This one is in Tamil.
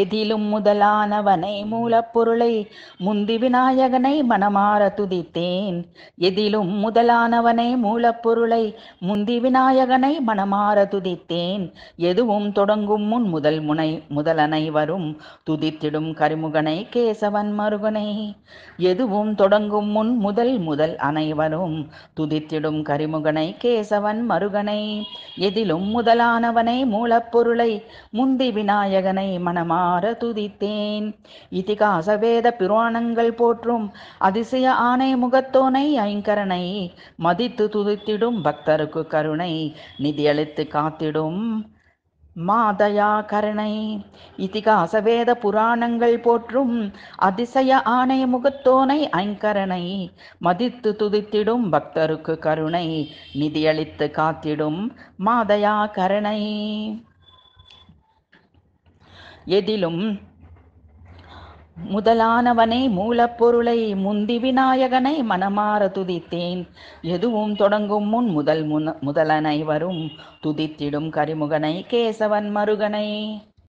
எதிலும் முதலானவனை மூலப்பொருளை முந்தி விநாயகனை மனமார துதித்தேன் எதிலும் முதலானவனை மூலப்பொருளை முந்தி விநாயகனை மனமார துதித்தேன் எதுவும் தொடங்கும் முன் முதல் முனை முதலனை வரும் துதித்திடும் கரிமுகனை கேசவன் மருகனை எதுவும் தொடங்கும் முன் முதல் முதல் அனைவரும் துதித்திடும் கரிமுகனை கேசவன் மருகனை எதிலும் முதலானவனை மூலப்பொருளை முந்தி விநாயகனை மனமாற துதித்தேன் இதிகாச வேத புராணங்கள் போற்றும் அதிசய ஆணை முகத்தோனை ஐங்கரனை மதித்து துதித்திடும் பக்தருக்கு கருணை நிதியளித்து காத்திடும் மாதயா கருணை இதிகாசவேத புராணங்கள் போற்றும் அதிசய ஆணை முகத்தோனை ஐங்கரணை மதித்து துதித்திடும் பக்தருக்கு கருணை நிதியளித்து காத்திடும் மாதயா கருணை எதிலும் முதலானவனை மூலப்பொருளை முந்தி விநாயகனை மனமாற துதித்தேன் எதுவும் தொடங்கும் முன் முதல் முன முதலனை வரும் துதித்திடும் கரிமுகனை கேசவன் மருகனை